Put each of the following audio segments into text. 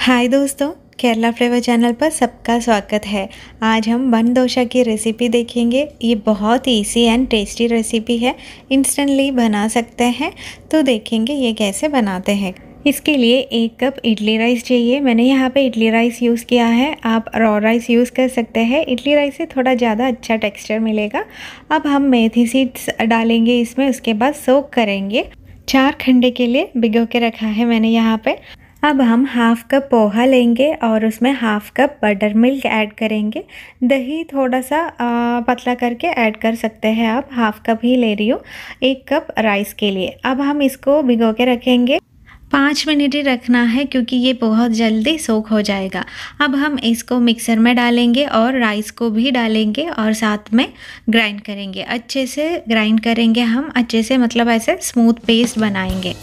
हाय दोस्तों Kerala flavour channel पर सबका स्वागत है आज हम बन दोशा की रेसिपी देखेंगे ये बहुत इजी एंड टेस्टी रेसिपी है इंस्टेंटली बना सकते हैं तो देखेंगे ये कैसे बनाते हैं इसके लिए एक कप इडली राइस चाहिए मैंने यहाँ पे इडली राइस यूज़ किया है आप रॉ राइस यूज़ कर सकते हैं इडली राइस से थोड़ा ज़्यादा अच्छा टेक्सचर मिलेगा अब हम मेथी सीड्स डालेंगे इसमें उसके बाद सोक करेंगे चार खंडे के लिए भिगो के रखा है मैंने यहाँ पे अब हम हाफ़ कप पोहा लेंगे और उसमें half cup butter milk add करेंगे दही थोड़ा सा आ, पतला करके ऐड कर सकते हैं आप हाफ़ कप ही ले रही हूँ एक कप राइस के लिए अब हम इसको भिगो के रखेंगे पाँच मिनट ही रखना है क्योंकि ये बहुत जल्दी सोख हो जाएगा अब हम इसको मिक्सर में डालेंगे और राइस को भी डालेंगे और साथ में ग्राइंड करेंगे अच्छे से ग्राइंड करेंगे हम अच्छे से मतलब ऐसे स्मूथ पेस्ट बनाएंगे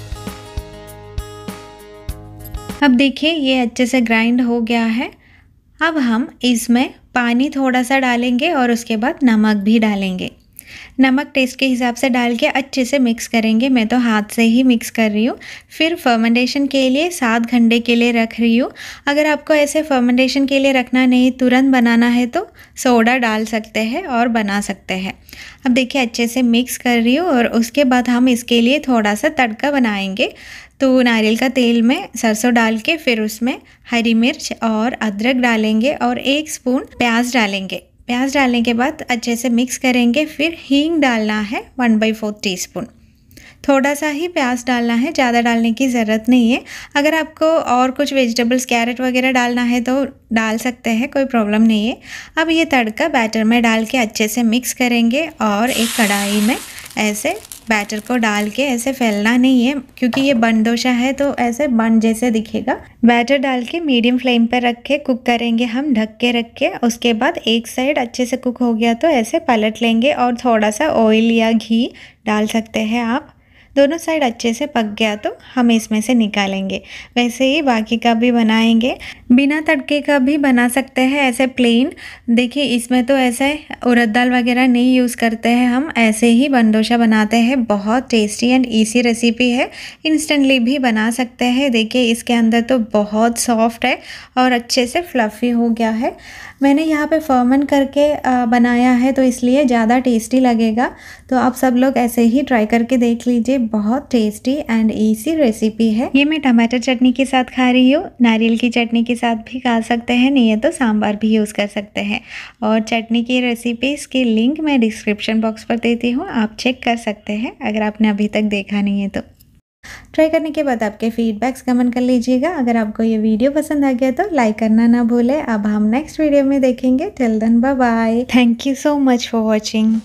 अब देखिए ये अच्छे से ग्राइंड हो गया है अब हम इसमें पानी थोड़ा सा डालेंगे और उसके बाद नमक भी डालेंगे नमक टेस्ट के हिसाब से डाल के अच्छे से मिक्स करेंगे मैं तो हाथ से ही मिक्स कर रही हूँ फिर फर्मेंटेशन के लिए सात घंटे के लिए रख रही हूँ अगर आपको ऐसे फर्मेंटेशन के लिए रखना नहीं तुरंत बनाना है तो सोडा डाल सकते हैं और बना सकते हैं अब देखिए अच्छे से मिक्स कर रही हूँ और उसके बाद हम इसके लिए थोड़ा सा तड़का बनाएंगे तो नारियल का तेल में सरसों डाल के फिर उसमें हरी मिर्च और अदरक डालेंगे और एक स्पून प्याज डालेंगे प्याज डालने के बाद अच्छे से मिक्स करेंगे फिर हींग डालना है one by fourth teaspoon थोड़ा सा ही प्याज डालना है ज़्यादा डालने की ज़रूरत नहीं है अगर आपको और कुछ वेजिटेबल्स कैरेट वगैरह डालना है तो डाल सकते हैं कोई प्रॉब्लम नहीं है अब ये तड़का बैटर में डाल के अच्छे से मिक्स करेंगे और एक कढ़ाई में ऐसे बैटर को डाल के ऐसे फैलना नहीं है क्योंकि ये बन डोसा है तो ऐसे बन जैसे दिखेगा बैटर डाल के मीडियम फ्लेम पर रख के कुक करेंगे हम ढक के रख के उसके बाद एक साइड अच्छे से कुक हो गया तो ऐसे पलट लेंगे और थोड़ा सा ऑयल या घी डाल सकते हैं आप दोनों साइड अच्छे से पक गया तो हम इसमें से निकालेंगे वैसे ही बाकी का भी बनाएंगे बिना तड़के का भी बना सकते हैं ऐसे प्लेन देखिए इसमें तो ऐसे उड़द दाल वगैरह नहीं यूज़ करते हैं हम ऐसे ही बंदोशा बनाते हैं बहुत टेस्टी एंड ईजी रेसिपी है इंस्टेंटली भी बना सकते हैं देखिए इसके अंदर तो बहुत सॉफ्ट है और अच्छे से फ्लफ़ी हो गया है मैंने यहाँ पे फर्मन करके बनाया है तो इसलिए ज़्यादा टेस्टी लगेगा तो आप सब लोग ऐसे ही ट्राई करके देख लीजिए बहुत टेस्टी एंड ईजी रेसिपी है ये मैं टमाटर चटनी के साथ खा रही हूँ नारियल की चटनी के साथ भी खा सकते हैं नहीं है तो सांभर भी यूज़ कर सकते हैं और चटनी की रेसिपी इसके लिंक मैं डिस्क्रिप्शन बॉक्स पर देती हूँ आप चेक कर सकते हैं अगर आपने अभी तक देखा नहीं है तो ट्राई करने के बाद आपके फीडबैक्स कमेंट कर लीजिएगा अगर आपको ये वीडियो पसंद आ गया तो लाइक करना ना भूले अब हम नेक्स्ट वीडियो में देखेंगे till then bye bye thank you so much for watching